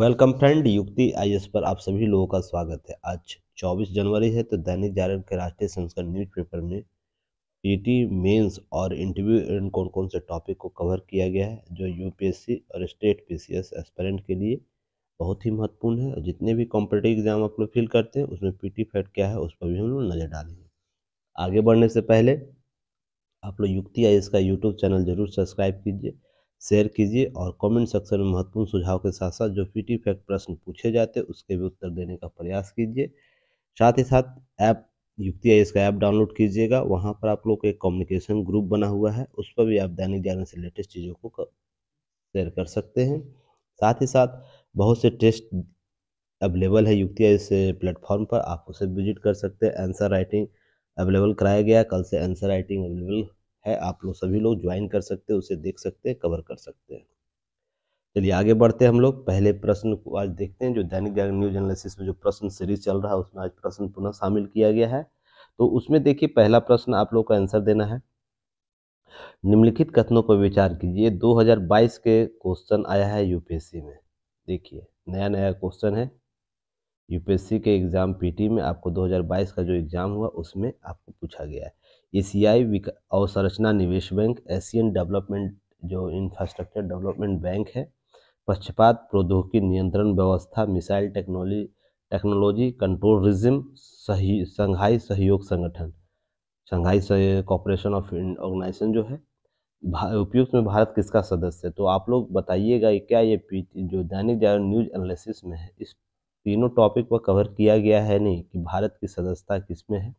welcome friend युक्ति आई पर आप सभी लोगों का स्वागत है आज 24 जनवरी है तो दैनिक जागरण के राष्ट्रीय संस्करण न्यूज़पेपर में पीटी मेंस और इंटरव्यू एंड कौन कौन से टॉपिक को कवर किया गया है जो यूपीएससी और स्टेट पीसीएस एस्पेरेंट के लिए बहुत ही महत्वपूर्ण है जितने भी कॉम्पिटेटिव एग्जाम आप लोग फिल करते हैं उसमें पी फैट क्या है उस पर भी हम लोग नज़र डालेंगे आगे बढ़ने से पहले आप लोग युक्ति आई का यूट्यूब चैनल जरूर सब्सक्राइब कीजिए शेयर कीजिए और कमेंट सेक्शन में महत्वपूर्ण सुझाव के साथ साथ जो पीटी फैक्ट प्रश्न पूछे जाते हैं उसके भी उत्तर देने का प्रयास कीजिए साथ ही साथ ऐप युक्ति आई का ऐप डाउनलोड कीजिएगा वहाँ पर आप लोग का एक कम्युनिकेशन ग्रुप बना हुआ है उस पर भी आप दैनिक जागरण से लेटेस्ट चीज़ों को शेयर कर सकते हैं साथ ही साथ बहुत से टेस्ट अवेलेबल है युक्ति आई प्लेटफॉर्म पर आप उसे विजिट कर सकते हैं आंसर राइटिंग अवेलेबल कराया गया कल से आंसर राइटिंग अवेलेबल है आप लोग सभी लोग ज्वाइन कर सकते हैं उसे देख सकते हैं कवर कर सकते हैं चलिए आगे बढ़ते हैं हम लोग पहले प्रश्न को आज देखते हैं जो दैनिक जागरण न्यूज एनालिसिस में जो प्रश्न सीरीज चल रहा है उसमें आज प्रश्न पुनः शामिल किया गया है तो उसमें देखिए पहला प्रश्न आप लोग का आंसर देना है निम्नलिखित कथनों पर विचार कीजिए 2022 के क्वेश्चन आया है यूपीएससी में देखिए नया नया क्वेश्चन है यूपीएससी के एग्ज़ाम पीटी में आपको 2022 का जो एग्ज़ाम हुआ उसमें आपको पूछा गया है एशियाई अवसंरचना निवेश बैंक एशियन डेवलपमेंट e जो इंफ्रास्ट्रक्चर डेवलपमेंट बैंक है पक्षपात प्रौद्योगिकी नियंत्रण व्यवस्था missile technology technology control regime सही संघाई सहयोग संगठन शंघाई कॉपरेशन ऑफ ऑर्गेनाइजेशन जो है उपयुक्त में भारत किसका सदस्य है तो आप लोग बताइएगा क्या ये जो दैनिक जागरण न्यूज एनालिसिस में है इस तीनों टॉपिक पर कवर किया गया है नहीं कि भारत की सदस्यता किस में है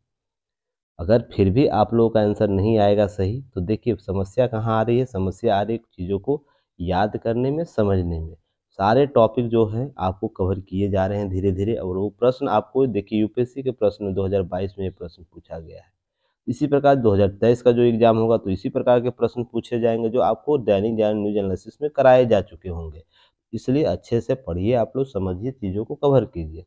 अगर फिर भी आप लोगों का आंसर नहीं आएगा सही तो देखिए समस्या कहाँ आ रही है समस्या आ रही है चीज़ों को याद करने में समझने में सारे टॉपिक जो है आपको कवर किए जा रहे हैं धीरे धीरे और वो प्रश्न आपको देखिए यूपीएससी के प्रश्न 2022 में ये प्रश्न पूछा गया है इसी प्रकार 2023 का जो एग्ज़ाम होगा तो इसी प्रकार के प्रश्न पूछे जाएंगे जो आपको दैनिक ज्ञान न्यूज एनालिसिस में कराए जा चुके होंगे इसलिए अच्छे से पढ़िए आप लोग समझिए चीज़ों को कवर कीजिए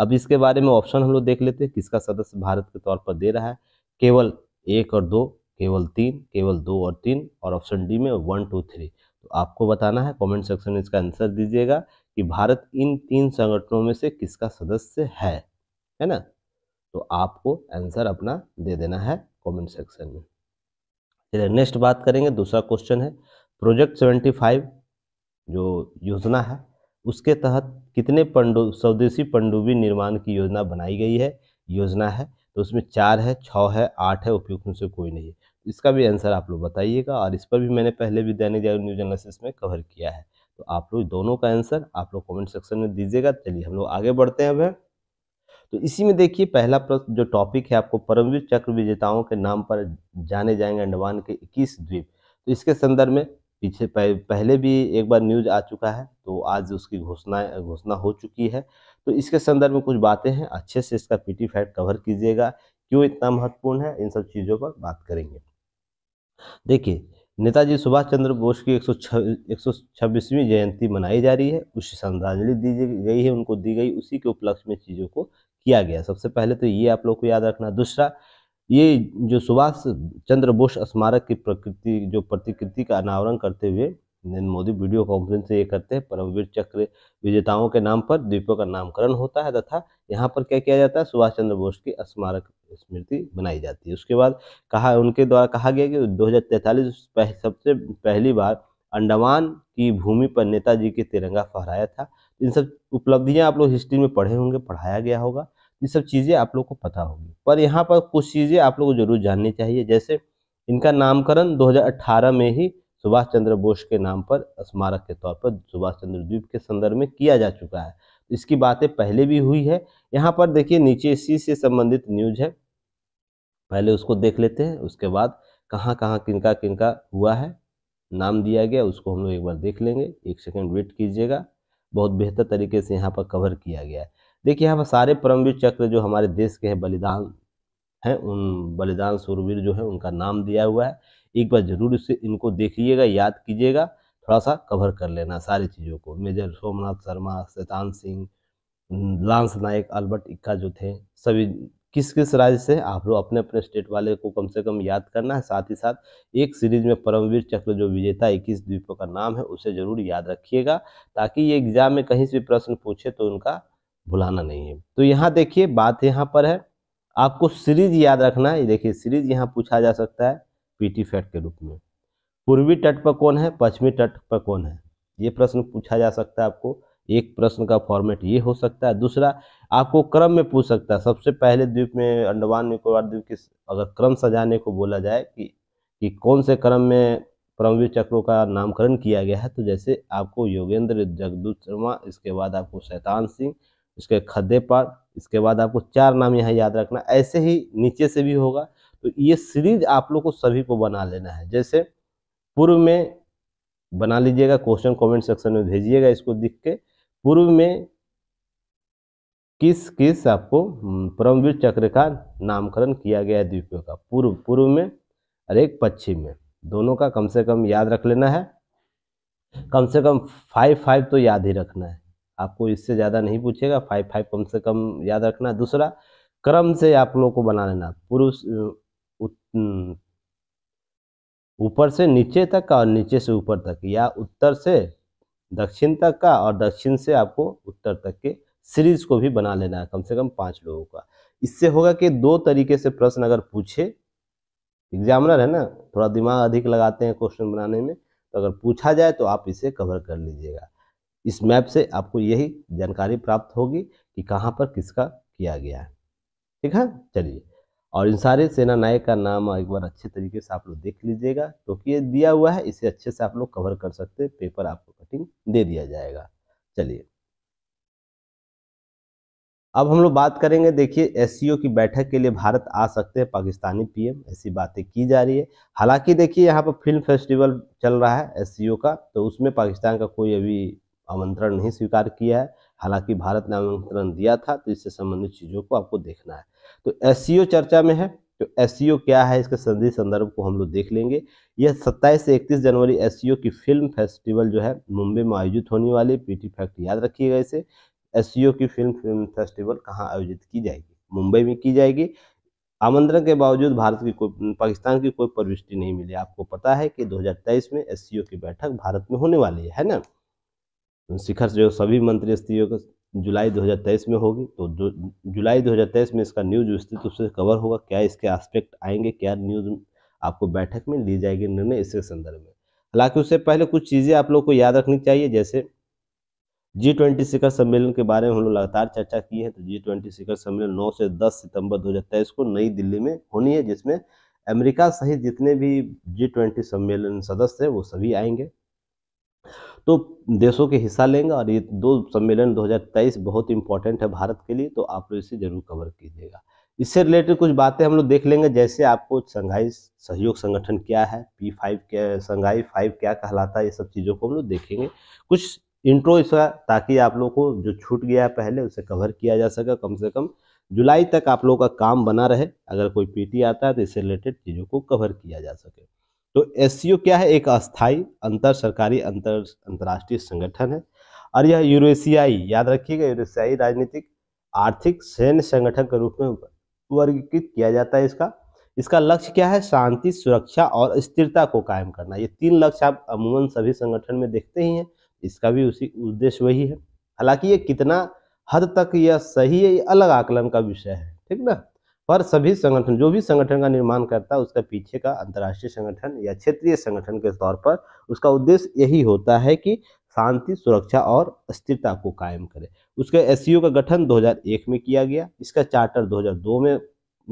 अब इसके बारे में ऑप्शन हम लोग देख लेते हैं किसका सदस्य भारत के तौर पर दे रहा है केवल एक और दो केवल तीन केवल दो और तीन और ऑप्शन डी में वन टू थ्री तो आपको बताना है कमेंट सेक्शन में इसका आंसर दीजिएगा कि भारत इन तीन संगठनों में से किसका सदस्य है है ना तो आपको आंसर अपना दे देना है कमेंट सेक्शन में चलिए नेक्स्ट बात करेंगे दूसरा क्वेश्चन है प्रोजेक्ट सेवेंटी फाइव जो योजना है उसके तहत कितने पंडु स्वदेशी पंडुबी निर्माण की योजना बनाई गई है योजना है तो उसमें चार है छः है आठ है उपयुक्त में से कोई नहीं है इसका भी आंसर आप लोग बताइएगा और इस पर भी मैंने पहले भी दैनिक जागरण न्यूज एनालिसिस में कवर किया है तो आप लोग दोनों का आंसर आप लोग कमेंट सेक्शन में दीजिएगा चलिए हम लोग आगे बढ़ते हैं अब तो इसी में देखिए पहला जो टॉपिक है आपको परमवीर चक्र विजेताओं के नाम पर जाने जाएंगे अंडमान के इक्कीस द्वीप तो इसके संदर्भ में पीछे पहले भी एक बार न्यूज आ चुका है तो आज उसकी घोषणा घोषणा हो चुकी है तो इसके संदर्भ में कुछ बातें हैं अच्छे से इसका पीटी फैट कवर कीजिएगा क्यों इतना महत्वपूर्ण है इन सब चीज़ों पर बात करेंगे देखिए नेताजी सुभाष चंद्र बोस की एक सौ छब्बीसवीं जयंती मनाई जा रही है उसे श्रद्धांजलि दी गई है उनको दी गई उसी के उपलक्ष्य में चीज़ों को किया गया सबसे पहले तो ये आप लोग को याद रखना दूसरा ये जो सुभाष चंद्र बोस स्मारक की प्रकृति जो प्रतिकृति का अनावरण करते हुए नरेंद्र मोदी वीडियो कॉन्फ्रेंस से ये करते हैं परमवीर चक्र विजेताओं के नाम पर द्वीपों का नामकरण होता है तथा यहाँ पर क्या किया जाता है सुभाष चंद्र बोस की स्मारक स्मृति बनाई जाती है उसके बाद कहा उनके द्वारा कहा गया कि दो पह, सबसे पहली बार अंडमान की भूमि पर नेताजी के तिरंगा फहराया था इन सब उपलब्धियां आप लोग हिस्ट्री में पढ़े होंगे पढ़ाया गया होगा ये सब चीज़ें आप लोग को पता होगी पर यहाँ पर कुछ चीज़ें आप लोग को जरूर जाननी चाहिए जैसे इनका नामकरण 2018 में ही सुभाष चंद्र बोस के नाम पर स्मारक के तौर पर सुभाष चंद्र द्वीप के संदर्भ में किया जा चुका है इसकी बातें पहले भी हुई है यहाँ पर देखिए नीचे इसी से संबंधित न्यूज है पहले उसको देख लेते हैं उसके बाद कहाँ कहाँ किनका किनका हुआ है नाम दिया गया उसको हम लोग एक बार देख लेंगे एक सेकेंड वेट कीजिएगा बहुत बेहतर तरीके से यहाँ पर कवर किया गया है देखिए यहाँ पर सारे परमवीर चक्र जो हमारे देश के हैं बलिदान हैं उन बलिदान सूरवीर जो है उनका नाम दिया हुआ है एक बार जरूर इसे इनको देखिएगा याद कीजिएगा थोड़ा सा कवर कर लेना सारी चीज़ों को मेजर सोमनाथ शर्मा शैतान सिंह लांस नायक अल्बर्ट इक्का जो थे सभी किस किस राज्य से आप लोग अपने अपने स्टेट वाले को कम से कम याद करना है साथ ही साथ एक सीरीज में परमवीर चक्र जो विजेता इक्कीस द्वीपों का नाम है उसे जरूर याद रखिएगा ताकि ये एग्जाम में कहीं से भी प्रश्न पूछे तो उनका भुलाना नहीं है तो यहाँ देखिए बात यहाँ पर है आपको सीरीज याद रखना है देखिए सीरीज यहाँ पूछा जा सकता है पीटी फैट के रूप में पूर्वी तट पर कौन है पश्चिमी तट पर कौन है ये प्रश्न पूछा जा सकता है आपको एक प्रश्न का फॉर्मेट ये हो सकता है दूसरा आपको क्रम में पूछ सकता है सबसे पहले द्वीप में अंडमान निकोबार द्वीप की अगर क्रम सजाने को बोला जाए कि कि कौन से क्रम में परमवीर चक्रों का नामकरण किया गया है तो जैसे आपको योगेंद्र जगदूत शर्मा इसके बाद आपको शैतान सिंह इसके खद्दे पाल इसके बाद आपको चार नाम यहाँ याद रखना ऐसे ही नीचे से भी होगा तो ये सीरीज आप लोग को सभी को बना लेना है जैसे पूर्व में बना लीजिएगा क्वेश्चन कमेंट सेक्शन में भेजिएगा इसको दिख के पूर्व में किस किस आपको हम्म, परमवीर चक्र का नामकरण किया गया है द्वीपों का पूर्व पूर्व में और एक पश्चिम में दोनों का कम से कम याद रख लेना है कम से कम फाइव फाइव तो याद ही रखना है आपको इससे ज़्यादा नहीं पूछेगा फाइव फाइव कम से कम याद रखना दूसरा क्रम से आप लोगों को बना लेना पूर्व ऊपर से नीचे तक का और नीचे से ऊपर तक या उत्तर से दक्षिण तक का और दक्षिण से आपको उत्तर तक के सीरीज को भी बना लेना है कम से कम पांच लोगों का इससे होगा कि दो तरीके से प्रश्न अगर पूछे एग्जामिनर है ना थोड़ा दिमाग अधिक लगाते हैं क्वेश्चन बनाने में तो अगर पूछा जाए तो आप इसे कवर कर लीजिएगा इस मैप से आपको यही जानकारी प्राप्त होगी कि कहाँ पर किसका किया गया है ठीक है चलिए और इन सारे सेना नायक का नाम एक बार अच्छे तरीके से आप लोग देख लीजिएगा क्योंकि तो ये दिया हुआ है इसे अच्छे से आप लोग कवर कर सकते हैं पेपर आपको कटिंग दे दिया जाएगा चलिए अब हम लोग बात करेंगे देखिए एस की बैठक के लिए भारत आ सकते हैं पाकिस्तानी पीएम ऐसी बातें की जा रही है हालांकि देखिए यहाँ पर फिल्म फेस्टिवल चल रहा है एस का तो उसमें पाकिस्तान का कोई अभी आमंत्रण नहीं स्वीकार किया है हालांकि भारत ने आमंत्रण दिया था तो इससे संबंधित चीज़ों को आपको देखना है तो एस चर्चा में है तो एस क्या है इसके संधि संदर्भ को हम लोग देख लेंगे यह 27 से 31 जनवरी एस की फिल्म फेस्टिवल जो है मुंबई में आयोजित होने वाली पीटी फैक्ट याद रखिएगा इसे एस की फिल्म फिल्म फेस्टिवल कहाँ आयोजित की जाएगी मुंबई में की जाएगी आमंत्रण के बावजूद भारत की कोई पाकिस्तान की कोई प्रविष्टि नहीं मिली आपको पता है कि दो में एस की बैठक भारत में होने वाली है ना तो शिखर जो सभी मंत्री स्त्रियों जुलाई 2023 में होगी तो जुलाई 2023 में इसका न्यूज विस्तृत रूप से कवर होगा क्या इसके एस्पेक्ट आएंगे क्या न्यूज आपको बैठक में ली जाएगी निर्णय इसके संदर्भ में हालांकि उससे पहले कुछ चीज़ें आप लोग को याद रखनी चाहिए जैसे जी ट्वेंटी शिखर सम्मेलन के बारे में हम लोग लगातार चर्चा की है तो जी ट्वेंटी शिखर सम्मेलन नौ से दस सितंबर 2023 को नई दिल्ली में होनी है जिसमें अमेरिका सहित जितने भी जी ट्वेंटी सम्मेलन सदस्य हैं वो सभी आएंगे तो देशों के हिस्सा लेंगे और ये दो सम्मेलन 2023 बहुत इंपॉर्टेंट है भारत के लिए तो आप लोग इसे जरूर कवर कीजिएगा इससे रिलेटेड कुछ बातें हम लोग देख लेंगे जैसे आपको संघाई सहयोग संगठन क्या है पी फाइव क्या संघाई फाइव क्या कहलाता है ये सब चीज़ों को हम लोग देखेंगे कुछ इंट्रो इसका ताकि आप लोग को जो छूट गया है पहले उसे कवर किया जा सके कम से कम जुलाई तक आप लोगों का काम बना रहे अगर कोई पीटी आता है तो इससे रिलेटेड चीज़ों को कवर किया जा सके तो एस क्या है एक अस्थाई अंतर सरकारी अंतर अंतर्राष्ट्रीय संगठन है और यह यूरोसियाई याद रखिएगा यूरोसियाई राजनीतिक आर्थिक सैन्य संगठन के रूप में वर्गीकृत किया जाता है इसका इसका लक्ष्य क्या है शांति सुरक्षा और स्थिरता को कायम करना ये तीन लक्ष्य आप अमूमन सभी संगठन में देखते ही हैं इसका भी उसी उद्देश्य वही है हालांकि ये कितना हद तक यह सही है ये अलग आकलन का विषय है ठीक ना पर सभी संगठन जो भी संगठन का निर्माण करता है उसका पीछे का अंतर्राष्ट्रीय संगठन या क्षेत्रीय संगठन के तौर पर उसका उद्देश्य यही होता है कि शांति सुरक्षा और स्थिरता को कायम करे उसके एस e का गठन 2001 में किया गया इसका चार्टर 2002 में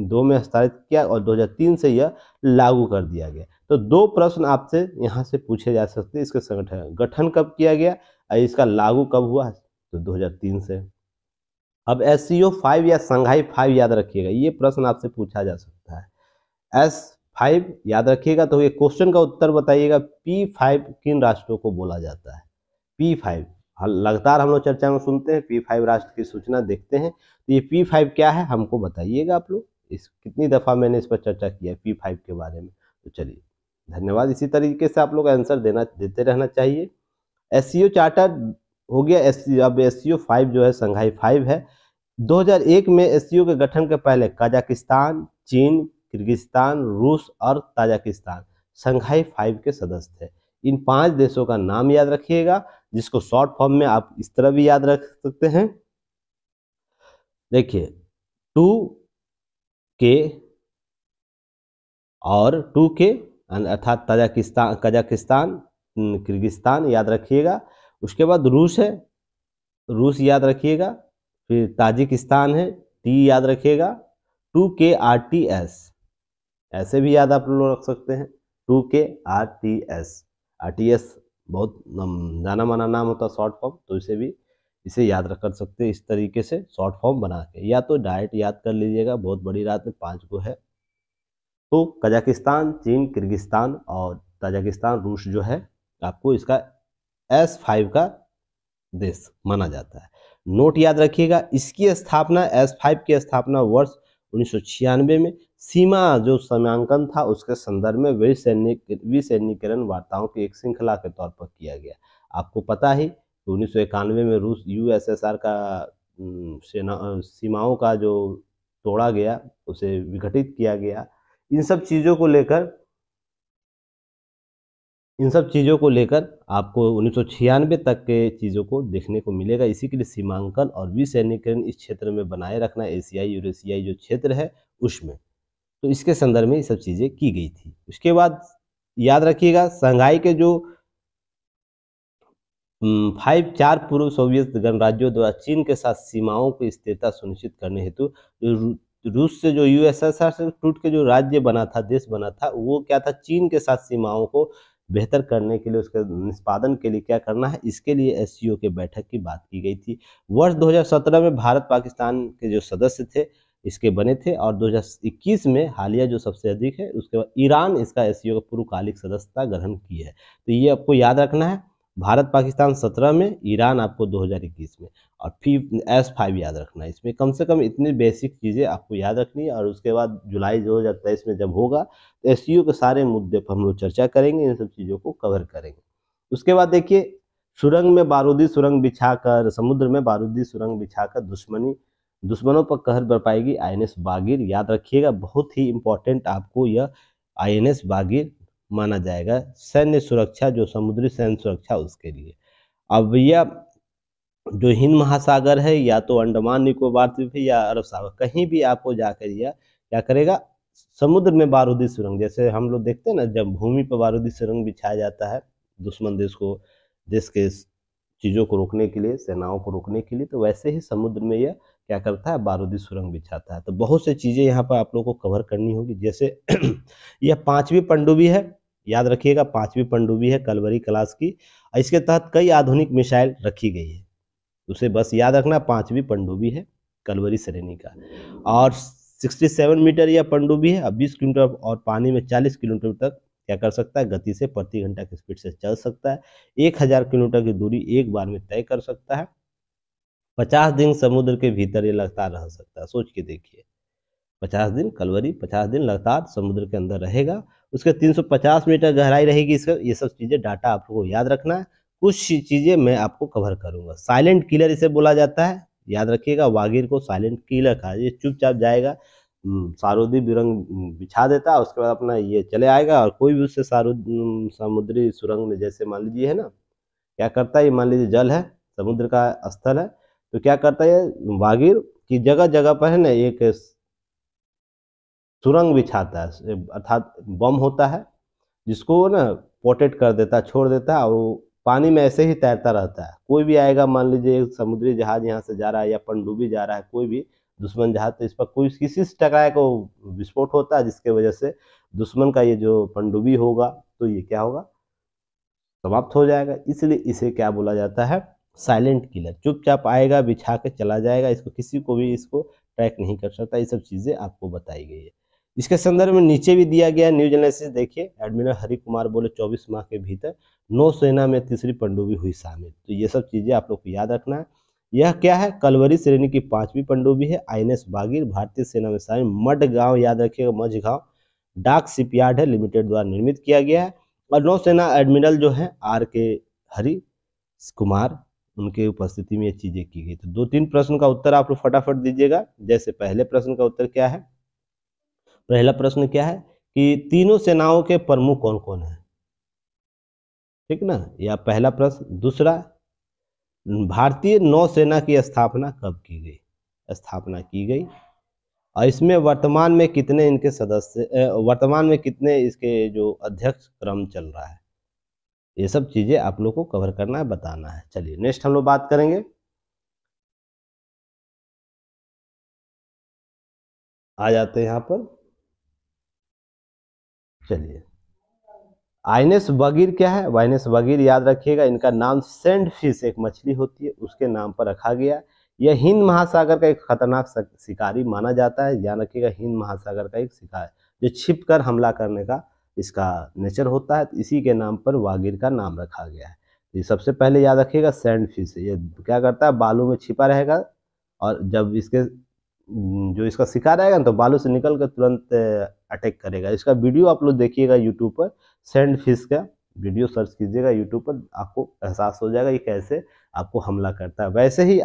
दो में स्थापित किया और 2003 से यह लागू कर दिया गया तो दो प्रश्न आपसे यहाँ से पूछे जा सकते हैं इसके संगठन गठन कब किया गया और इसका लागू कब हुआ तो दो से अब एस सी ओ फाइव या संघाई फाइव याद रखिएगा ये प्रश्न आपसे पूछा जा सकता है एस फाइव याद रखिएगा तो ये क्वेश्चन का उत्तर बताइएगा पी फाइव किन राष्ट्रों को बोला जाता है पी फाइव हाँ, लगातार हम लोग चर्चा में सुनते हैं पी फाइव राष्ट्र की सूचना देखते हैं तो ये पी फाइव क्या है हमको बताइएगा आप लोग इस कितनी दफ़ा मैंने इस पर चर्चा किया पी फाइव के बारे में तो चलिए धन्यवाद इसी तरीके से आप लोग आंसर देना देते रहना चाहिए एस चार्टर हो गया एस अब एस फाइव जो है संघाई फाइव है 2001 में एस के गठन के पहले कजाकिस्तान चीन किर्गिस्तान रूस और ताजाकिस्तान संघाई फाइव के सदस्य थे इन पांच देशों का नाम याद रखिएगा जिसको शॉर्ट फॉर्म में आप इस तरह भी याद रख सकते हैं देखिए टू के और टू के अर्थात ताजाकिस्तान कजाकिस्तान किर्गिस्तान याद रखिएगा उसके बाद रूस है रूस याद रखिएगा फिर ताजिकिस्तान है टी याद रखिएगा टू के आर टी एस ऐसे भी याद आप लोग रख सकते हैं टू के R T S R T S बहुत जाना माना नाम होता है शॉर्ट फॉर्म तो इसे भी इसे याद रख कर सकते हैं इस तरीके से शॉर्ट फॉर्म बना के या तो डायरेक्ट याद कर लीजिएगा बहुत बड़ी रात में पाँच गो है तो कजाकिस्तान चीन किर्गिस्तान और ताजिकिस्तान रूस जो है आपको इसका एस फाइव का देश माना जाता है नोट याद रखिएगा इसकी स्थापना एस फाइव की स्थापना वर्ष उन्नीस में सीमा जो समयांकन था उसके संदर्भ में विसैनिक विसैनिकरण वार्ताओं की एक श्रृंखला के तौर पर किया गया आपको पता ही उन्नीस में रूस यूएसएसआर का सेना सीमाओं का जो तोड़ा गया उसे विघटित किया गया इन सब चीज़ों को लेकर इन सब चीज़ों को लेकर आपको उन्नीस तक के चीज़ों को देखने को मिलेगा इसी के लिए सीमांकन और विसैनिकरण इस क्षेत्र में बनाए रखना एशियाई यूरेशियाई जो क्षेत्र है उसमें तो इसके संदर्भ में ये सब चीज़ें की गई थी उसके बाद याद रखिएगा संघाई के जो फाइव चार पूर्व सोवियत गणराज्यों द्वारा चीन के साथ सीमाओं की स्थिरता सुनिश्चित करने हेतु रूस से जो यूएसएसआर से टूट के जो राज्य बना था देश बना था वो क्या था चीन के साथ सीमाओं को बेहतर करने के लिए उसके निष्पादन के लिए क्या करना है इसके लिए एस के बैठक की बात की गई थी वर्ष 2017 में भारत पाकिस्तान के जो सदस्य थे इसके बने थे और 2021 में हालिया जो सबसे अधिक है उसके बाद ईरान इसका एस का पूर्वकालिक सदस्यता ग्रहण की है तो ये आपको याद रखना है भारत पाकिस्तान 17 में ईरान आपको 2021 में और फिर एस फाइव याद रखना है इसमें कम से कम इतनी बेसिक चीज़ें आपको याद रखनी है और उसके बाद जुलाई दो हज़ार तेईस में जब होगा तो एस e के सारे मुद्दे पर हम लोग चर्चा करेंगे इन सब चीज़ों को कवर करेंगे उसके बाद देखिए सुरंग में बारूदी सुरंग बिछाकर समुद्र में बारूदी सुरंग बिछाकर दुश्मनी दुश्मनों पर कहर एन एस बागीर याद रखिएगा बहुत ही इंपॉर्टेंट आपको यह एस बागीर माना जाएगा सैन्य सुरक्षा जो समुद्री सैन्य सुरक्षा उसके लिए अब भैया जो हिंद महासागर है या तो अंडमान निकोबार द्वीप है या अरब सागर कहीं भी आपको जाकर या क्या करेगा समुद्र में बारूदी सुरंग जैसे हम लोग देखते हैं ना जब भूमि पर बारूदी सुरंग बिछाया जाता है दुश्मन देश को देश के चीज़ों को रोकने के लिए सेनाओं को रोकने के लिए तो वैसे ही समुद्र में यह क्या करता है बारूदी सुरंग बिछाता है तो बहुत सी चीज़ें यहाँ पर आप लोग को कवर करनी होगी जैसे यह पांचवी पंडुबी है याद रखिएगा पांचवी पंडुबी है कलवरी क्लास की इसके तहत कई आधुनिक मिसाइल रखी गई है उसे बस याद रखना पांचवी पंडुबी है कलवरी श्रेणी का और 67 मीटर यह पंडुबी है अब 20 किलोमीटर और पानी में 40 किलोमीटर तक क्या कर सकता है गति से प्रति घंटा की स्पीड से चल सकता है एक हजार किलोमीटर की दूरी एक बार में तय कर सकता है पचास दिन समुद्र के भीतर ये लगातार रह सकता है सोच के देखिए पचास दिन कलवरी पचास दिन लगातार समुद्र के अंदर रहेगा उसके 350 मीटर गहराई रहेगी इसका ये सब चीज़ें डाटा आप को याद रखना है कुछ चीज़ें मैं आपको कवर करूँगा साइलेंट किलर इसे बोला जाता है याद रखिएगा वागीर को साइलेंट किलर कहा ये चुपचाप जाएगा हम्म, सारूदी बिरंग बिछा देता है उसके बाद अपना ये चले आएगा और कोई भी उससे सारूद हम्म, समुद्री सुरंग में जैसे मान लीजिए है ना क्या करता है ये मान लीजिए जल है समुद्र का स्थल है तो क्या करता है वागीर की जगह जगह पर है ना एक सुरंग बिछाता है अर्थात बम होता है जिसको ना पोटेट कर देता है छोड़ देता है और वो पानी में ऐसे ही तैरता रहता है कोई भी आएगा मान लीजिए समुद्री जहाज यहाँ से जा रहा है या पनडुब्बी जा रहा है कोई भी दुश्मन जहाज तो इस पर कोई किसी से टकराए को विस्फोट होता है जिसके वजह से दुश्मन का ये जो पनडुब्बी होगा तो ये क्या होगा समाप्त हो जाएगा इसलिए इसे क्या बोला जाता है साइलेंट किलर चुपचाप आएगा बिछा के चला जाएगा इसको किसी को भी इसको ट्रैक नहीं कर सकता ये सब चीज़ें आपको बताई गई है इसके संदर्भ में नीचे भी दिया गया न्यूज एनालिसिस देखिए एडमिरल हरि कुमार बोले 24 माह के भीतर नौसेना में तीसरी पंडुबी हुई शामिल तो ये सब चीजें आप लोग को याद रखना है यह क्या है कलवरी श्रेणी की पांचवी पंडुबी है आईएनएस बागीर भारतीय सेना में शामिल मड गांव याद रखिएगा मझ गांव डाक शिपयार्ड है लिमिटेड द्वारा निर्मित किया गया है और नौसेना एडमिरल जो है आर के हरि कुमार उनके उपस्थिति में ये चीजें की गई तो दो तीन प्रश्न का उत्तर आप लोग फटाफट दीजिएगा जैसे पहले प्रश्न का उत्तर क्या है पहला प्रश्न क्या है कि तीनों सेनाओं के प्रमुख कौन कौन है ठीक ना यह पहला प्रश्न दूसरा भारतीय नौसेना की स्थापना कब की गई स्थापना की गई और इसमें वर्तमान में कितने इनके सदस्य वर्तमान में कितने इसके जो अध्यक्ष क्रम चल रहा है ये सब चीज़ें आप लोग को कवर करना है बताना है चलिए नेक्स्ट हम लोग बात करेंगे आ जाते हैं यहाँ पर चलिए आइनेस बगीर क्या है वाइनेस बगीर याद रखिएगा इनका नाम सेंड फिश एक मछली होती है उसके नाम पर रखा गया यह हिंद महासागर का एक खतरनाक शिकारी माना जाता है ध्यान रखिएगा हिंद महासागर का एक शिकार जो छिप कर हमला करने का इसका नेचर होता है तो इसी के नाम पर वागीर का नाम रखा गया है तो ये सबसे पहले याद रखिएगा सैंड फिश ये क्या करता है बालू में छिपा रहेगा और जब इसके हम्म, जो इसका शिकार आएगा ना तो बालों से निकल कर तुरंत अटैक करेगा इसका वीडियो आप लोग देखिएगा यूट्यूब पर सेंड फिश का वीडियो सर्च कीजिएगा यूट्यूब पर आपको एहसास हो जाएगा कि कैसे आपको हमला करता है वैसे ही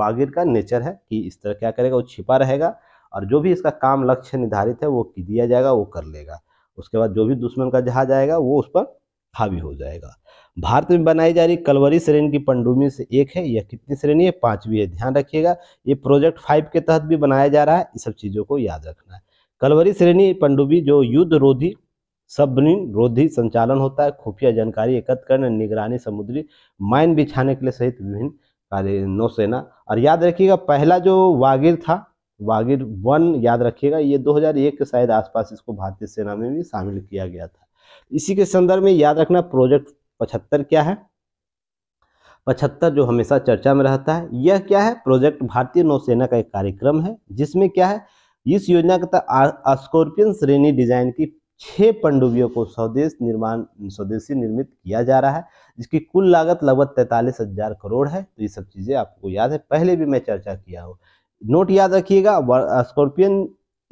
वागिर का नेचर है कि इस तरह क्या करेगा वो छिपा रहेगा और जो भी इसका काम लक्ष्य निर्धारित है वो दिया जाएगा वो कर लेगा उसके बाद जो भी दुश्मन का जहाज आएगा वो उस पर हावी हो जाएगा भारत में बनाई जा रही कलवरी श्रेणी की पंडुमी से एक है यह कितनी श्रेणी है पांचवी है ध्यान रखिएगा ये प्रोजेक्ट फाइव के तहत भी बनाया जा रहा है इस सब चीज़ों को याद रखना है कलवरी श्रेणी पंडुबी जो युद्ध रोधी सबनिन रोधी संचालन होता है खुफिया जानकारी एकत्र करने निगरानी समुद्री माइन बिछाने के लिए सहित विभिन्न कार्य नौसेना और याद रखिएगा पहला जो वागिर था वागिर वन याद रखिएगा ये 2001 के शायद आसपास इसको भारतीय सेना में भी शामिल किया गया था इसी के संदर्भ में याद रखना प्रोजेक्ट पचहत्तर क्या है पचहत्तर जो हमेशा चर्चा में रहता है यह क्या है प्रोजेक्ट भारतीय नौसेना का एक कार्यक्रम है जिसमें क्या है इस योजना के तहत स्कॉर्पियन श्रेणी डिजाइन की छह पंडुबियों को स्वदेश निर्माण स्वदेशी निर्मित किया जा रहा है जिसकी कुल लागत लगभग तैतालीस हजार करोड़ है तो ये सब चीज़ें आपको याद है पहले भी मैं चर्चा किया हूँ नोट याद रखिएगा स्कॉर्पियन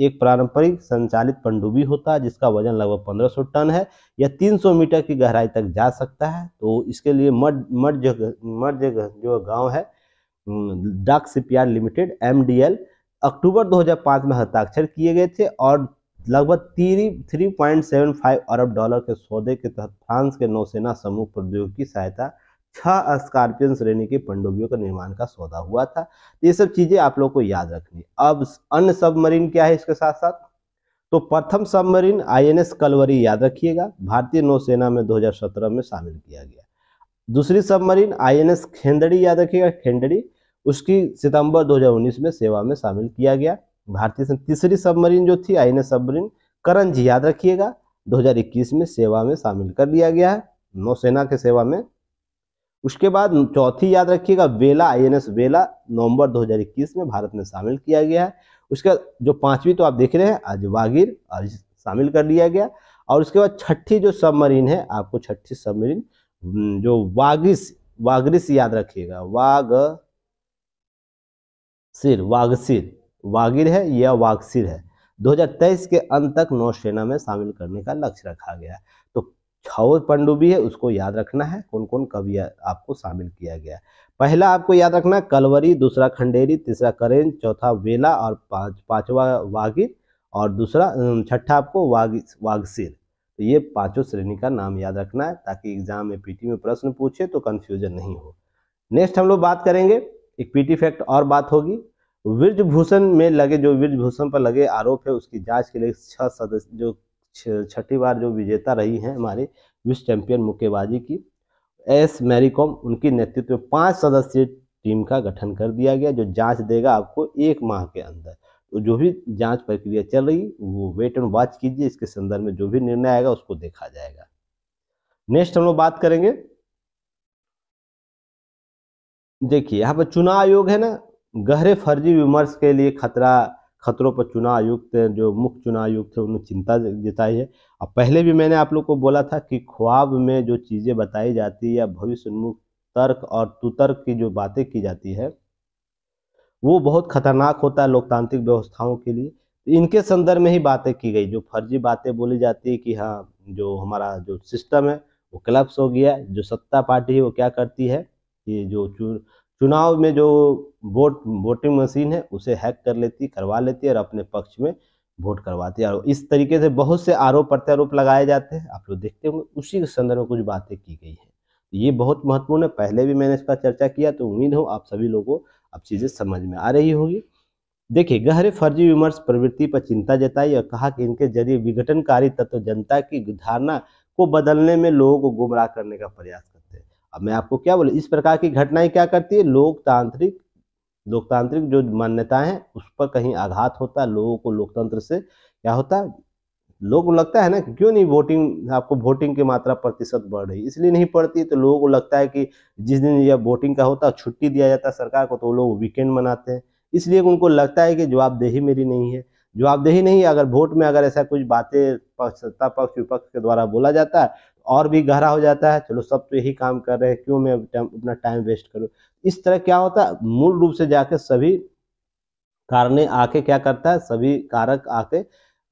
एक पारंपरिक संचालित पंडुबी होता है जिसका वजन लगभग 1500 टन है यह 300 मीटर की गहराई तक जा सकता है तो इसके लिए मड मड मड जो गांव है डाक शिपयार्ड लिमिटेड एम अक्टूबर 2005 में हस्ताक्षर किए गए थे और लगभग थ्री पॉइंट सेवन फाइव अरब डॉलर के सौदे के तहत फ्रांस के नौसेना समूह प्रौद्योगिकी सहायता छह स्कॉर्पियन श्रेणी की पंडुबियों का निर्माण का सौदा हुआ था तो ये सब चीजें आप लोग को याद रखनी अब अन्य सबमरीन क्या है इसके साथ साथ तो प्रथम सबमरीन आईएनएस कलवरी याद रखिएगा भारतीय नौसेना में 2017 में शामिल किया गया दूसरी सबमरीन आईएनएस खेंदड़ी याद रखिएगा खेंदड़ी उसकी सितंबर 2019 में सेवा में शामिल किया गया भारतीय तीसरी सबमरीन जो थी आईएनएस सबमरीन करंज याद रखिएगा 2021 में सेवा में शामिल कर लिया गया है नौसेना के सेवा में उसके बाद चौथी याद रखिएगा वेला आईएनएस वेला नवंबर 2021 में भारत में शामिल किया गया है बाद जो पांचवी तो आप देख रहे हैं आज वागिर आज शामिल कर लिया गया और उसके बाद छठी जो सबमरीन है आपको छठी सबमरीन हम्म, जो वागिस वागरिस याद रखिएगा वाग सिर वागसिर वागिर है या वागसिर है 2023 के अंत तक नौसेना में शामिल करने का लक्ष्य रखा गया है छाओ पंडुबी है उसको याद रखना है कौन कौन कवि आपको शामिल किया गया पहला आपको याद रखना कलवरी दूसरा खंडेरी तीसरा करेन चौथा वेला और पांच पांचवा वागिर और दूसरा छठा आपको वाग वागसिर तो ये पांचों श्रेणी का नाम याद रखना है ताकि एग्जाम में पीटी में प्रश्न पूछे तो कन्फ्यूजन नहीं हो नेक्स्ट हम लोग बात करेंगे एक पीटी फैक्ट और बात होगी ब्रजभूषण में लगे जो ब्रजभूषण पर लगे आरोप है उसकी जांच के लिए छह सदस्य जो छठी बार जो विजेता रही हैं हमारे विश्व चैंपियन मुक्केबाजी की एस मैरीकॉम उनकी नेतृत्व में पाँच सदस्यीय टीम का गठन कर दिया गया जो जांच देगा आपको एक माह के अंदर तो जो भी जांच प्रक्रिया चल रही वो वेट एंड वॉच कीजिए इसके संदर्भ में जो भी निर्णय आएगा उसको देखा जाएगा नेक्स्ट हम लोग बात करेंगे देखिए यहाँ पर चुनाव आयोग है ना गहरे फर्जी विमर्श के लिए खतरा खतरों पर चुनाव आयुक्त जो मुख्य चुनाव आयुक्त थे उन्होंने चिंता जताई है और पहले भी मैंने आप लोग को बोला था कि ख्वाब में जो चीज़ें बताई जाती है या भविष्य उन्मुख तर्क और तुतर्क की जो बातें की जाती है वो बहुत खतरनाक होता है लोकतांत्रिक व्यवस्थाओं के लिए इनके संदर्भ में ही बातें की गई जो फर्जी बातें बोली जाती है कि हाँ जो हमारा जो सिस्टम है वो क्लब्स हो गया जो सत्ता पार्टी है वो क्या करती है कि जो चुनाव में जो वोट वोटिंग मशीन है उसे हैक कर लेती करवा लेती है और अपने पक्ष में वोट करवाती है और इस तरीके से बहुत से आरोप प्रत्यारोप लगाए जाते हैं आप लोग देखते होंगे उसी के संदर्भ में कुछ बातें की गई हैं ये बहुत महत्वपूर्ण है पहले भी मैंने इसका चर्चा किया तो उम्मीद हो आप सभी लोगों अब चीज़ें समझ में आ रही होगी देखिए गहरे फर्जी विमर्श प्रवृत्ति पर चिंता जताई और कहा कि इनके जरिए विघटनकारी तत्व जनता की धारणा को बदलने में लोगों को गुमराह करने का प्रयास कर अब मैं आपको क्या बोलूँ इस प्रकार की घटनाएं क्या करती है लोकतांत्रिक लोकतांत्रिक जो मान्यताएं हैं उस पर कहीं आघात होता है लोगों को लोकतंत्र से क्या होता है लोगों को लगता है ना कि क्यों नहीं वोटिंग आपको वोटिंग की मात्रा प्रतिशत बढ़ रही इसलिए नहीं पड़ती तो लोगों को लगता है कि जिस दिन यह वोटिंग का होता है छुट्टी दिया जाता है सरकार को तो वो लोग वीकेंड मनाते हैं इसलिए उनको लगता है कि जवाबदेही मेरी नहीं है जवाबदेही नहीं है अगर वोट में अगर ऐसा कुछ बातें सत्ता पक्ष विपक्ष के द्वारा बोला जाता है तो और भी गहरा हो जाता है चलो सब तो यही काम कर रहे हैं क्यों मैं अपना टाइम वेस्ट करूँ इस तरह क्या होता है मूल रूप से जाके सभी कारणें आके क्या करता है सभी कारक आके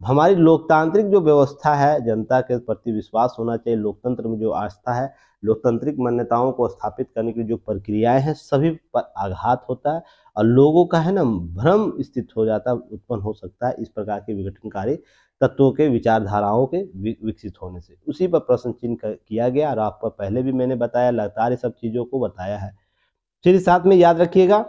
हमारी लोकतांत्रिक जो व्यवस्था है जनता के प्रति विश्वास होना चाहिए लोकतंत्र में जो आस्था है लोकतांत्रिक मान्यताओं को स्थापित करने की जो प्रक्रियाएं हैं सभी पर आघात होता है और लोगों का है ना भ्रम स्थित हो जाता उत्पन्न हो सकता है इस प्रकार के विघटनकारी तत्वों के विचारधाराओं के विकसित होने से उसी पर प्रश्न चिन्ह किया गया और आप पर पहले भी मैंने बताया लगातार सब चीज़ों को बताया है फिर साथ में याद रखिएगा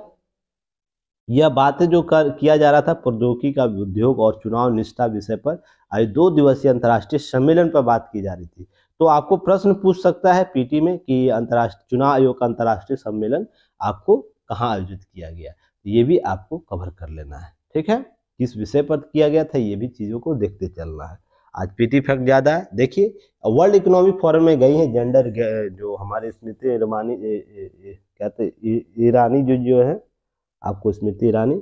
यह बातें जो कर किया जा रहा था प्रौद्योगिकी का उद्योग और चुनाव निष्ठा विषय पर आज दो दिवसीय अंतर्राष्ट्रीय सम्मेलन पर बात की जा रही थी तो आपको प्रश्न पूछ सकता है पीटी में कि अंतर्राष्ट्रीय चुनाव आयोग का अंतर्राष्ट्रीय सम्मेलन आपको कहाँ आयोजित किया गया ये भी आपको कवर कर लेना है ठीक है किस विषय पर किया गया था ये भी चीज़ों को देखते चलना है आज पीटी फैक्ट ज़्यादा है देखिए वर्ल्ड इकोनॉमिक फोरम में गई है जेंडर जो हमारे स्मृति ईरानी कहते ईरानी जो जो है आपको स्मृति ईरानी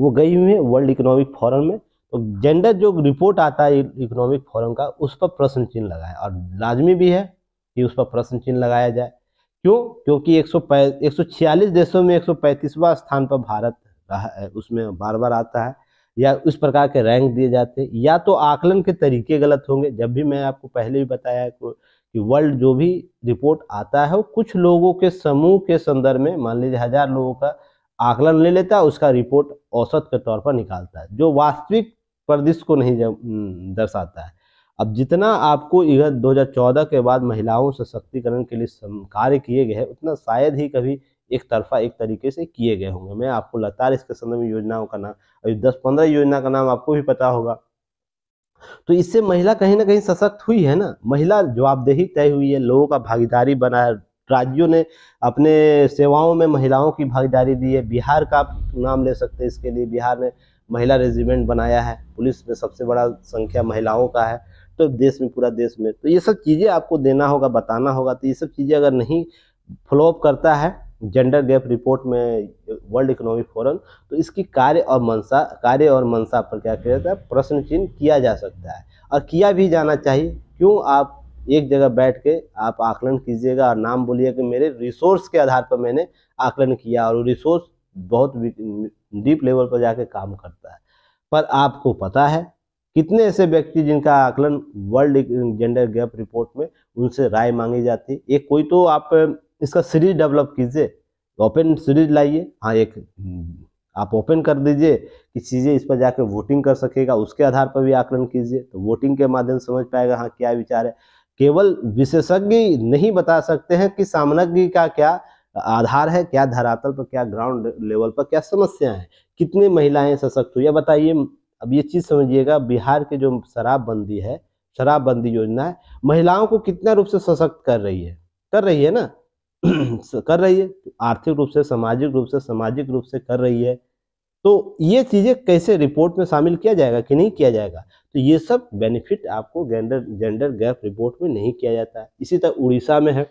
वो गई हुई है वर्ल्ड इकोनॉमिक फोरम में तो जेंडर जो रिपोर्ट आता है इकोनॉमिक फोरम का उस पर प्रश्न चिन्ह लगाए और लाजमी भी है कि उस पर प्रश्न चिन्ह लगाया जाए क्यों क्योंकि एक सौ देशों में एक स्थान पर भारत रहा है उसमें बार बार आता है या उस प्रकार के रैंक दिए जाते हैं या तो आकलन के तरीके गलत होंगे जब भी मैं आपको पहले भी बताया कि वर्ल्ड जो भी रिपोर्ट आता है वो कुछ लोगों के समूह के संदर्भ में मान लीजिए हजार लोगों का आकलन ले लेता है उसका रिपोर्ट औसत के तौर पर निकालता है जो वास्तविक प्रदेश को नहीं दर्शाता है अब जितना आपको यह 2014 के बाद महिलाओं सशक्तिकरण के लिए कार्य किए गए हैं उतना शायद ही कभी एक तरफा एक तरीके से किए गए होंगे मैं आपको लगातार इसके संदर्भ में योजनाओं का नाम अभी दस पंद्रह योजना का नाम आपको भी पता होगा तो इससे महिला कहीं ना कहीं सशक्त हुई है ना महिला जवाबदेही तय हुई है लोगों का भागीदारी बना है राज्यों ने अपने सेवाओं में महिलाओं की भागीदारी दी है बिहार का आप नाम ले सकते हैं इसके लिए बिहार ने महिला रेजिमेंट बनाया है पुलिस में सबसे बड़ा संख्या महिलाओं का है तो देश में पूरा देश में तो ये सब चीज़ें आपको देना होगा बताना होगा तो ये सब चीज़ें अगर नहीं फ्लोअप करता है जेंडर गैप रिपोर्ट में वर्ल्ड इकोनॉमिक फोरम तो इसकी कार्य और मनसा कार्य और मनसा पर क्या किया जाता है प्रश्न चिन्ह किया जा सकता है और किया भी जाना चाहिए क्यों आप एक जगह बैठ के आप आकलन कीजिएगा और नाम बोलिए कि मेरे रिसोर्स के आधार पर मैंने आकलन किया और रिसोर्स बहुत डीप लेवल पर जाके काम करता है पर आपको पता है कितने ऐसे व्यक्ति जिनका आकलन वर्ल्ड जेंडर गैप रिपोर्ट में उनसे राय मांगी जाती है एक कोई तो आप इसका सीरीज डेवलप कीजिए ओपन सीरीज लाइए हाँ एक आप ओपन कर दीजिए कि चीज़ें इस पर जाकर वोटिंग कर सकेगा उसके आधार पर भी आकलन कीजिए तो वोटिंग के माध्यम से समझ पाएगा हाँ क्या विचार है केवल विशेषज्ञ नहीं बता सकते हैं कि सामनज्ञ का क्या आधार है क्या धरातल पर क्या ग्राउंड लेवल पर क्या समस्या है कितनी महिलाएं सशक्त हुई बताइए अब ये चीज़ समझिएगा बिहार के जो शराबबंदी है शराबबंदी योजना है महिलाओं को कितना रूप से सशक्त कर रही है कर रही है ना कर रही है आर्थिक रूप से सामाजिक रूप से सामाजिक रूप से कर रही है तो ये चीज़ें कैसे रिपोर्ट में शामिल किया जाएगा कि नहीं किया जाएगा तो ये सब बेनिफिट आपको जेंडर जेंडर गैप रिपोर्ट में नहीं किया जाता है इसी तरह उड़ीसा में है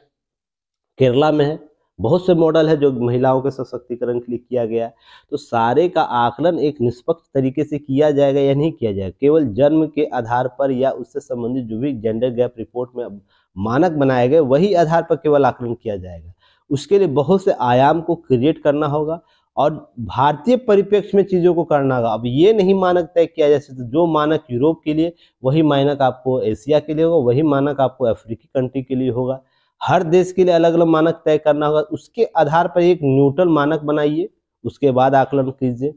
केरला में है बहुत से मॉडल है जो महिलाओं के सशक्तिकरण के लिए किया गया है तो सारे का आकलन एक निष्पक्ष तरीके से किया जाएगा या नहीं किया जाएगा केवल जन्म के आधार पर या उससे संबंधित जो भी जेंडर गैप रिपोर्ट में मानक बनाए गए वही आधार पर केवल आकलन किया जाएगा उसके लिए बहुत से आयाम को क्रिएट करना होगा और भारतीय परिप्रेक्ष्य में चीज़ों को करना होगा अब ये नहीं मानक तय किया जा सकता जो मानक यूरोप के लिए वही मानक आपको एशिया के लिए होगा वही मानक आपको अफ्रीकी कंट्री के लिए होगा हर देश के लिए अलग अलग मानक तय करना होगा उसके आधार पर एक न्यूट्रल मानक बनाइए उसके बाद आकलन कीजिए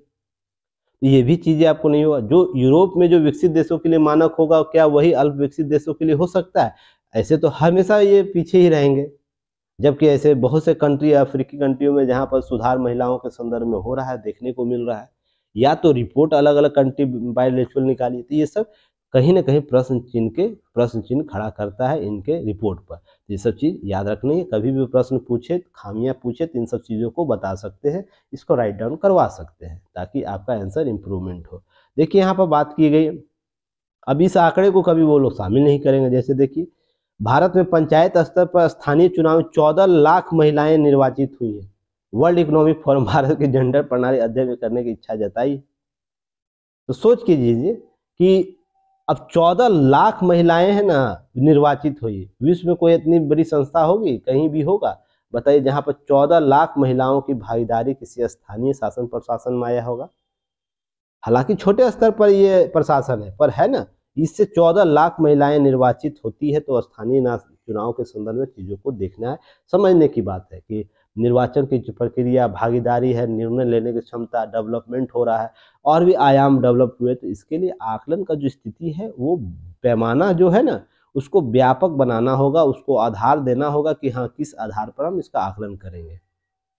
ये भी चीजें आपको नहीं होगा जो यूरोप में जो विकसित देशों के लिए मानक होगा क्या वही अल्प विकसित देशों के लिए हो सकता है ऐसे तो हमेशा ये पीछे ही रहेंगे जबकि ऐसे बहुत से कंट्री अफ्रीकी कंट्रियों में जहाँ पर सुधार महिलाओं के संदर्भ में हो रहा है देखने को मिल रहा है या तो रिपोर्ट अलग अलग कंट्री बायलेचुअल निकाली तो ये सब कहीं ना कहीं प्रश्न चिन्ह के प्रश्न चिन्ह खड़ा करता है इनके रिपोर्ट पर तो ये सब चीज़ याद रखनी है कभी भी प्रश्न पूछे खामियां पूछे तो इन सब चीज़ों को बता सकते हैं इसको राइट डाउन करवा सकते हैं ताकि आपका आंसर इम्प्रूवमेंट हो देखिए यहाँ पर बात की गई अब इस आंकड़े को कभी वो लोग शामिल नहीं करेंगे जैसे देखिए भारत में पंचायत स्तर पर स्थानीय चुनाव में चौदह लाख महिलाएं निर्वाचित हुई हैं वर्ल्ड इकोनॉमिक फोरम भारत के जेंडर प्रणाली अध्ययन करने की इच्छा जताई तो सोच के कि अब चौदह लाख महिलाएं हैं ना निर्वाचित हुई विश्व में कोई इतनी बड़ी संस्था होगी कहीं भी होगा बताइए जहाँ पर चौदह लाख महिलाओं की भागीदारी किसी स्थानीय शासन प्रशासन में आया होगा हालांकि छोटे स्तर पर ये प्रशासन है पर है ना इससे चौदह लाख महिलाएं निर्वाचित होती है तो स्थानीय चुनाव के संदर्भ में चीज़ों को देखना है समझने की बात है कि निर्वाचन की जो प्रक्रिया भागीदारी है निर्णय लेने की क्षमता डेवलपमेंट हो रहा है और भी आयाम डेवलप हुए तो इसके लिए आकलन का जो स्थिति है वो पैमाना जो है ना उसको व्यापक बनाना होगा उसको आधार देना होगा कि हाँ किस आधार पर हम इसका आकलन करेंगे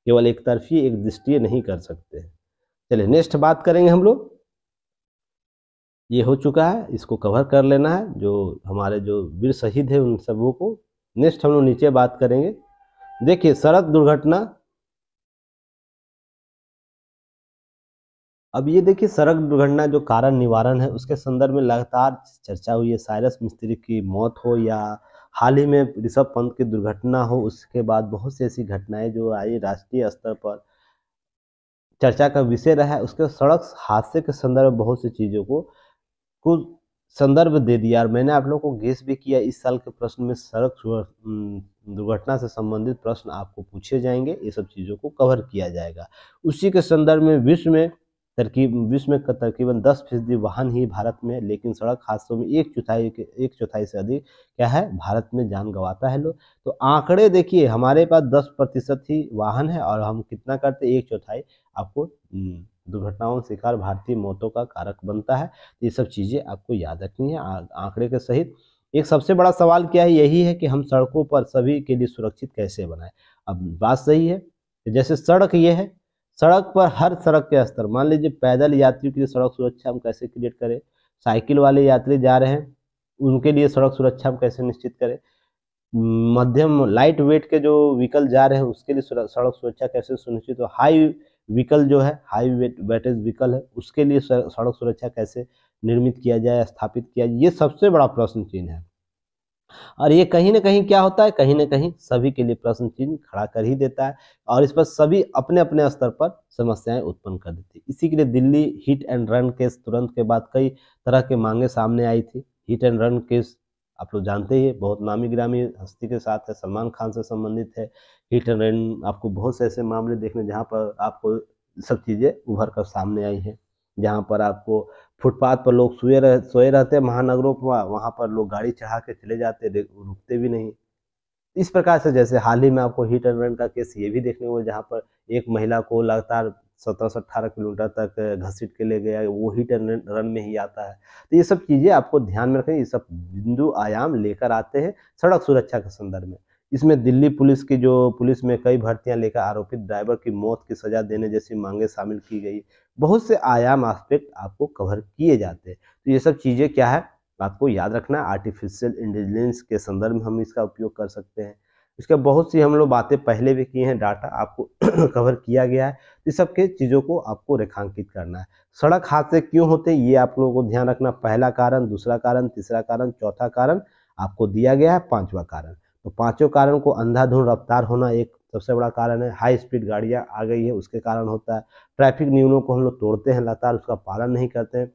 केवल एक तरफी एक दृष्टि नहीं कर सकते चलिए नेक्स्ट बात करेंगे हम लोग ये हो चुका है इसको कवर कर लेना है जो हमारे जो वीर शहीद है उन सबों को नेक्स्ट हम लोग नीचे बात करेंगे देखिए सड़क दुर्घटना अब ये देखिए सड़क दुर्घटना जो कारण निवारण है उसके संदर्भ में लगातार चर्चा हुई है साइरस मिस्त्री की मौत हो या हाल ही में ऋषभ पंत की दुर्घटना हो उसके बाद बहुत सी ऐसी घटनाएं जो आई राष्ट्रीय स्तर पर चर्चा का विषय रहा है उसके सड़क हादसे के संदर्भ में बहुत सी चीज़ों को कुछ संदर्भ दे दिया और मैंने आप लोग को गेस भी किया इस साल के प्रश्न में सड़क दुर्घटना से संबंधित प्रश्न आपको पूछे जाएंगे ये सब चीज़ों को कवर किया जाएगा उसी के संदर्भ में विश्व में तरकीब विश्व में तकरीबन दस फीसदी वाहन ही भारत में लेकिन सड़क हादसों में एक चौथाई के एक चौथाई से अधिक क्या है भारत में जान गंवाता है लोग तो आंकड़े देखिए हमारे पास दस प्रतिशत ही वाहन है और हम कितना करते एक चौथाई आपको दुर्घटनाओं शिकार भारतीय मौतों का कारक बनता है तो ये सब चीज़ें आपको याद रखनी है आंकड़े के सहित एक सबसे बड़ा सवाल क्या है यही है कि हम सड़कों पर सभी के लिए सुरक्षित कैसे बनाएं अब बात सही है जैसे सड़क ये है सड़क पर हर सड़क के स्तर मान लीजिए पैदल यात्रियों के लिए सड़क सुरक्षा हम कैसे क्रिएट करें साइकिल वाले यात्री जा रहे हैं उनके लिए सड़क सुरक्षा हम कैसे निश्चित करें मध्यम लाइट वेट के जो व्हीकल जा रहे हैं उसके लिए सड़क सुरक्षा कैसे सुनिश्चित हो हाई व्हीकल जो है हाई वेट वेटेज व्हीकल है उसके लिए सड़क सुरक्षा कैसे निर्मित किया जाए स्थापित किया जाए ये सबसे बड़ा प्रश्न चिन्ह है और ये कहीं ना कहीं क्या होता है कहीं ना कहीं सभी के लिए प्रश्न चिन्ह खड़ा कर ही देता है और इस पर सभी अपने अपने स्तर पर समस्याएं उत्पन्न कर देती है इसी के लिए Delhi hit and run case तुरंत के बाद कई तरह के मांगे सामने आई थी हिट एंड रन केस आप लोग जानते ही है बहुत नामी ग्रामी हस्ती के साथ है सलमान खान से संबंधित है हिट एंड रन आपको बहुत से ऐसे मामले देखने जहाँ पर आपको सब चीज़ें उभर कर सामने आई हैं जहाँ पर आपको फुटपाथ पर लोग सोए रह सोए रहते हैं महानगरों पर वहाँ पर लोग गाड़ी चढ़ा के चले जाते रुकते भी नहीं इस प्रकार से जैसे हाल ही में आपको हिट एंड रन का केस ये भी देखने को जहाँ पर एक महिला को लगातार सत्रह सौ अट्ठारह किलोमीटर तक घसीट के ले गया वही टर्न रन में ही आता है तो ये सब चीज़ें आपको ध्यान में रखें ये सब बिंदु आयाम लेकर आते हैं सड़क सुरक्षा के संदर्भ में इसमें दिल्ली पुलिस की जो पुलिस में कई भर्तियां लेकर आरोपित ड्राइवर की मौत की सजा देने जैसी मांगे शामिल की गई बहुत से आयाम आस्पेक्ट आपको कवर किए जाते हैं तो ये सब चीज़ें क्या है आपको याद रखना आर्टिफिशियल इंटेलिजेंस के संदर्भ में हम इसका उपयोग कर सकते हैं इसके बहुत सी हम लोग बातें पहले भी किए हैं डाटा आपको कवर किया गया है इस सब के चीज़ों को आपको रेखांकित करना है सड़क हादसे क्यों होते हैं ये आप लोगों को ध्यान रखना पहला कारण दूसरा कारण तीसरा कारण चौथा कारण आपको दिया गया है पांचवा कारण तो पांचों कारण को अंधाधुंध रफ्तार होना एक सबसे बड़ा कारण है हाई स्पीड गाड़ियाँ आ गई है उसके कारण होता है ट्रैफिक नियमों को हम लोग तोड़ते हैं लगातार उसका पालन नहीं करते हैं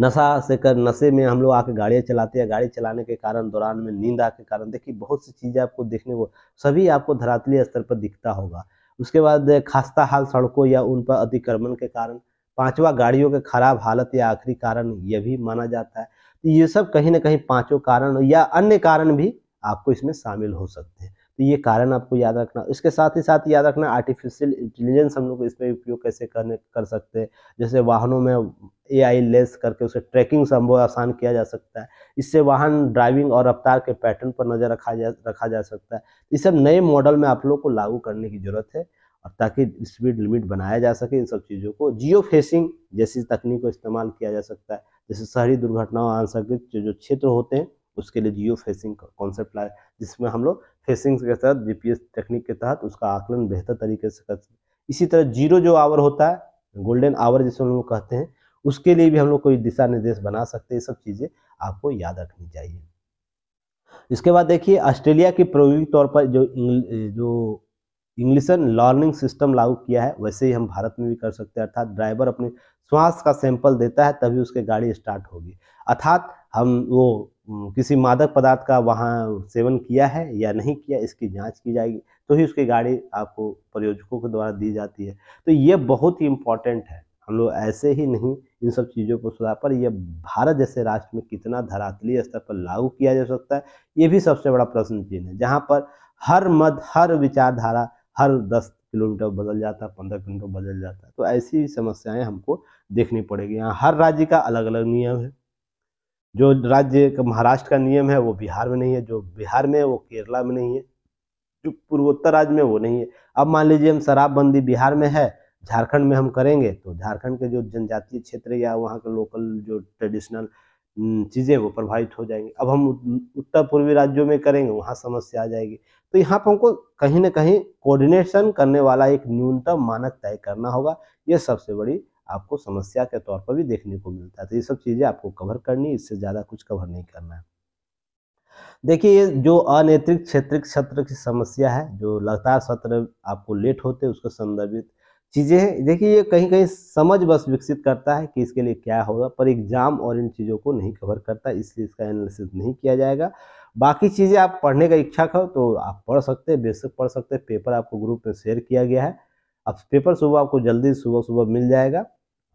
नशा से कर नशे में हम लोग आके गाड़ियाँ चलाते हैं गाड़ी चलाने के कारण दौरान में नींद आके कारण देखिए बहुत सी चीज़ें आपको देखने को सभी आपको धरातलीय स्तर पर दिखता होगा उसके बाद खास्ता हाल सड़कों या उन पर अतिक्रमण के कारण पांचवा गाड़ियों के खराब हालत या आखिरी कारण यह भी माना जाता है तो ये सब कहीं ना कहीं पाँचों कारण या अन्य कारण भी आपको इसमें शामिल हो सकते हैं तो ये कारण आपको याद रखना इसके साथ ही साथ याद रखना आर्टिफिशियल इंटेलिजेंस हम लोग इस पर उपयोग कैसे करने कर सकते हैं जैसे वाहनों में एआई लेस करके उसे ट्रैकिंग संभव आसान किया जा सकता है इससे वाहन ड्राइविंग और रफ्तार के पैटर्न पर नज़र रखा जा रखा जा सकता है इस सब नए मॉडल में आप लोग को लागू करने की ज़रूरत है और ताकि स्पीड लिमिट बनाया जा सके इन सब चीज़ों को जियो फेसिंग जैसी तकनीक को इस्तेमाल किया जा सकता है जैसे शहरी दुर्घटनाओं आंसर के जो क्षेत्र होते हैं उसके लिए जियो फेसिंग कॉन्सेप्ट लाए जिसमें हम लोग फेसिंग्स के साथ जीपीएस टेक्निक के तहत उसका आकलन बेहतर तरीके से कर सकते इसी तरह जीरो जो आवर होता है गोल्डन आवर जिसे हम लोग कहते हैं उसके लिए भी हम लोग कोई दिशा निर्देश बना सकते हैं ये सब चीज़ें आपको याद रखनी चाहिए इसके बाद देखिए ऑस्ट्रेलिया की प्रायोगिक तौर पर जो जो इंग्लिशन लर्निंग सिस्टम लागू किया है वैसे ही हम भारत में भी कर सकते हैं अर्थात ड्राइवर अपने श्वास का सैंपल देता है तभी उसके गाड़ी स्टार्ट होगी अर्थात हम वो किसी मादक पदार्थ का वहाँ सेवन किया है या नहीं किया इसकी जांच की जाएगी तो ही उसकी गाड़ी आपको प्रयोजकों के द्वारा दी जाती है तो ये बहुत ही इम्पॉर्टेंट है हम लोग ऐसे ही नहीं इन सब चीज़ों को सुधार पर यह भारत जैसे राष्ट्र में कितना धरातलीय स्तर पर लागू किया जा सकता है ये भी सबसे बड़ा प्रश्न चिन्ह है जहाँ पर हर मत हर विचारधारा हर दस किलोमीटर बदल जाता है पंद्रह किलोमीटर बदल जाता है तो ऐसी समस्याएं हमको देखनी पड़ेगी यहाँ हर राज्य का अलग अलग नियम है जो राज्य का महाराष्ट्र का नियम है वो बिहार में नहीं है जो बिहार में है वो केरला में नहीं है जो पूर्वोत्तर राज्य में वो नहीं है अब मान लीजिए हम शराबबंदी बिहार में है झारखंड में हम करेंगे तो झारखंड के जो जनजातीय क्षेत्र या वहाँ के लोकल जो ट्रेडिशनल चीज़ें वो प्रभावित हो जाएंगी अब हम उत्तर पूर्वी राज्यों में करेंगे वहाँ समस्या आ जाएगी तो यहाँ पर हमको कहीं ना कहीं कोऑर्डिनेशन करने वाला एक न्यूनतम मानक तय करना होगा ये सबसे बड़ी आपको समस्या के तौर पर भी देखने को मिलता है तो ये सब चीज़ें आपको कवर करनी इससे ज़्यादा कुछ कवर नहीं करना है देखिए ये जो अनेत्रिक क्षेत्रिक सत्र की समस्या है जो लगातार सत्र आपको लेट होते उसको संदर्भित चीज़ें हैं देखिए ये कहीं कहीं समझ बस विकसित करता है कि इसके लिए क्या होगा पर एग्जाम और इन चीज़ों को नहीं कवर करता इसलिए इसका एनालिसिस नहीं किया जाएगा बाकी चीज़ें आप पढ़ने का इच्छा करो तो आप पढ़ सकते हैं बेशक पढ़ सकते हैं पेपर आपको ग्रुप में शेयर किया गया है अब पेपर सुबह आपको जल्दी सुबह सुबह मिल जाएगा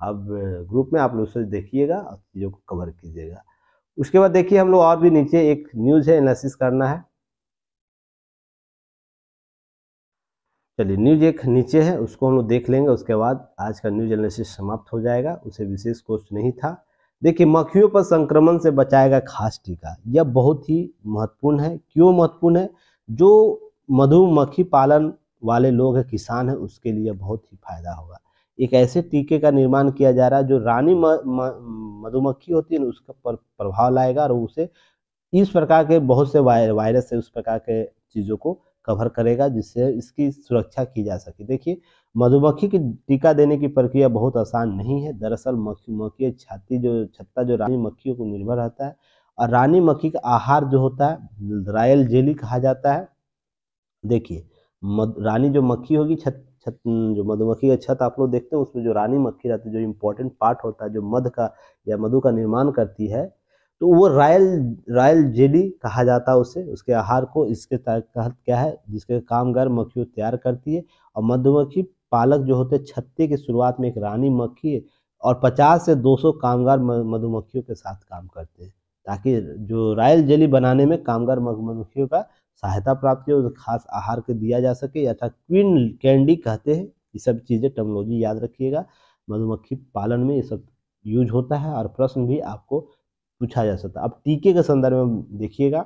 अब ग्रुप में आप लोग से देखिएगा और चीज़ों को कवर कीजिएगा उसके बाद देखिए हम लोग और भी नीचे एक न्यूज़ है एनालिसिस करना है चलिए न्यूज एक नीचे है उसको हम लोग देख लेंगे उसके बाद आज का न्यूज एनालिसिस समाप्त हो जाएगा उसे विशेष कोष नहीं था देखिए मक्खियों पर संक्रमण से बचाएगा खास टीका यह बहुत ही महत्वपूर्ण है क्यों महत्वपूर्ण है जो मधुमक्खी पालन वाले लोग हैं किसान हैं उसके लिए बहुत ही फायदा होगा एक ऐसे टीके का निर्माण किया जा रहा है जो रानी मधुमक्खी होती है ना उसका पर प्रभाव लाएगा और उसे इस प्रकार के बहुत से वायर, वायरस से उस प्रकार के चीज़ों को कवर करेगा जिससे इसकी सुरक्षा की जा सके देखिए मधुमक्खी की टीका देने की प्रक्रिया बहुत आसान नहीं है दरअसल मधुमक्खी छाती जो छत्ता जो रानी मक्खियों को निर्भर रहता है और रानी मक्खी का आहार जो होता है रायल जेली कहा जाता है देखिए मद रानी जो मक्खी होगी छत छत जो मधुमक्खी का छत आप लोग देखते हैं उसमें जो रानी मक्खी रहती है जो इम्पोर्टेंट पार्ट होता है जो मध का या मधु का निर्माण करती है तो वो रॉयल रॉयल जेली कहा जाता है उसे उसके आहार को इसके तहत क्या है जिसके कामगार मक्खियों तैयार करती है और मधुमक्खी पालक जो होते हैं छत्ते की शुरुआत में एक रानी मक्खी और 50 से 200 कामगार मधुमक्खियों के साथ काम करते हैं ताकि जो रॉयल जेली बनाने में कामगार मधुमक्खियों का सहायता प्राप्त की उसे खास आहार के दिया जा सके अर्थात क्वीन कैंडी कहते हैं ये सब चीज़ें टेक्नोलॉजी याद रखिएगा मधुमक्खी पालन में ये सब यूज होता है और प्रश्न भी आपको पूछा जा सकता है अब टीके के संदर्भ में देखिएगा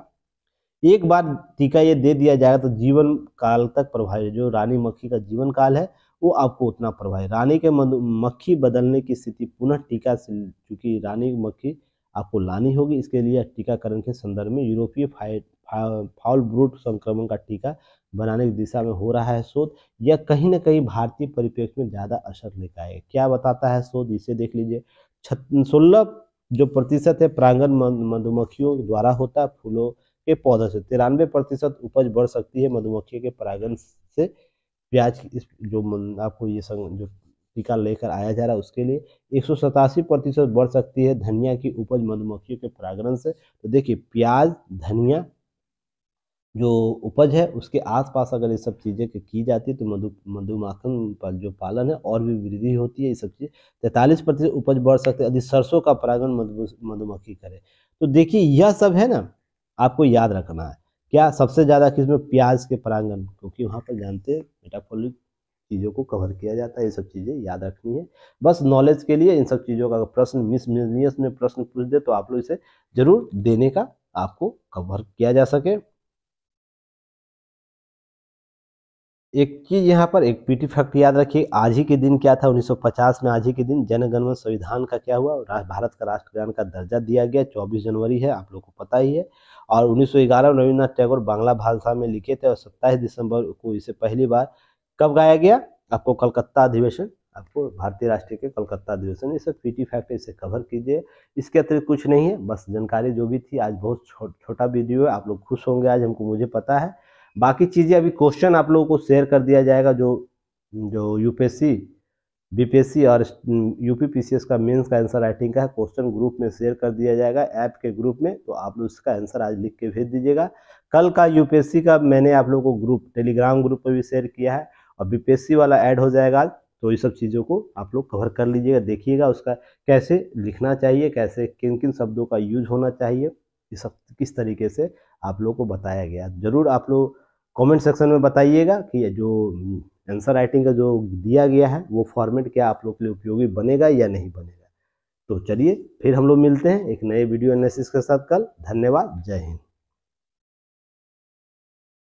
एक बार टीका ये दे दिया जाएगा तो जीवन काल तक प्रभावी जो रानी मक्खी का जीवन काल है वो आपको उतना प्रभावी रानी के मक्खी बदलने की स्थिति पुनः टीका से चूँकि रानी मक्खी आपको लानी होगी इसके लिए टीकाकरण के संदर्भ में यूरोपीय फाइट फाउल ब्रूट संक्रमण का टीका बनाने की दिशा में हो रहा है शोध यह कहीं ना कहीं भारतीय परिप्रेक्ष्य में ज़्यादा असर लेकर आए क्या बताता है शोध इसे देख लीजिए सोलह जो प्रतिशत है प्रांगण मधुमक्खियों द्वारा होता है फूलों के पौधों से तिरानवे प्रतिशत उपज बढ़ सकती है मधुमक्खियों के परागण से प्याज इस जो आपको ये संग, जो टीका लेकर आया जा रहा है उसके लिए एक प्रतिशत बढ़ सकती है धनिया की उपज मधुमक्खियों के परागण से तो देखिए प्याज धनिया जो उपज है उसके आसपास अगर ये सब चीज़ें की जाती है तो मधु मधुमाखन पर जो पालन है और भी वृद्धि होती है ये सब चीज़ तैंतालीस प्रतिशत उपज बढ़ सकते यदि सरसों का परागण मधुमक्खी करे तो देखिए यह सब है ना आपको याद रखना है क्या सबसे ज़्यादा किसमें प्याज के परागण क्योंकि वहाँ पर जानते हैं मेटाफोलिक चीज़ों को कवर किया जाता है ये सब चीज़ें याद रखनी है बस नॉलेज के लिए इन सब चीज़ों का प्रश्न मिस में प्रश्न पूछ दे तो आप लोग इसे ज़रूर देने का आपको कवर किया जा सके एक चीज़ यहाँ पर एक पीटी फैक्ट याद रखिए आज ही के दिन क्या था 1950 में आज ही के दिन जनगणमन संविधान का क्या हुआ भारत का राष्ट्रगान का दर्जा दिया गया 24 जनवरी है आप लोग को पता ही है और 1911 में रविन्द्रनाथ टैगोर बांग्ला भाषा में लिखे थे और 27 दिसंबर को इसे पहली बार कब गाया गया आपको कलकत्ता अधिवेशन आपको भारतीय राष्ट्रीय के कलकत्ता अधिवेशन ये सब पीटी फैक्ट इसे कवर कीजिए इसके अतिरिक्त कुछ नहीं है बस जानकारी जो भी थी आज बहुत छोटा वीडियो है आप लोग खुश होंगे आज हमको मुझे पता है बाकी चीज़ें अभी क्वेश्चन आप लोगों को शेयर कर दिया जाएगा जो जो यूपीएससी बीपीएससी और यूपीपीसीएस का मेंस का आंसर राइटिंग का है क्वेश्चन ग्रुप में शेयर कर दिया जाएगा ऐप के ग्रुप में तो आप लोग इसका आंसर आज लिख के भेज दीजिएगा कल का यूपीएससी का मैंने आप लोगों को ग्रुप टेलीग्राम ग्रुप पर भी शेयर किया है और बीपीएससी वाला ऐड हो जाएगा तो ये सब चीज़ों को आप लोग कवर कर लीजिएगा देखिएगा उसका कैसे लिखना चाहिए कैसे किन किन शब्दों का यूज होना चाहिए ये सब किस तरीके से आप लोग को बताया गया जरूर आप लोग कमेंट सेक्शन में बताइएगा कि जो आंसर राइटिंग का जो दिया गया है वो फॉर्मेट क्या आप लोग के लिए उपयोगी बनेगा या नहीं बनेगा तो चलिए फिर हम लोग मिलते हैं एक नए वीडियो एनालिसिस के साथ कल धन्यवाद जय हिंद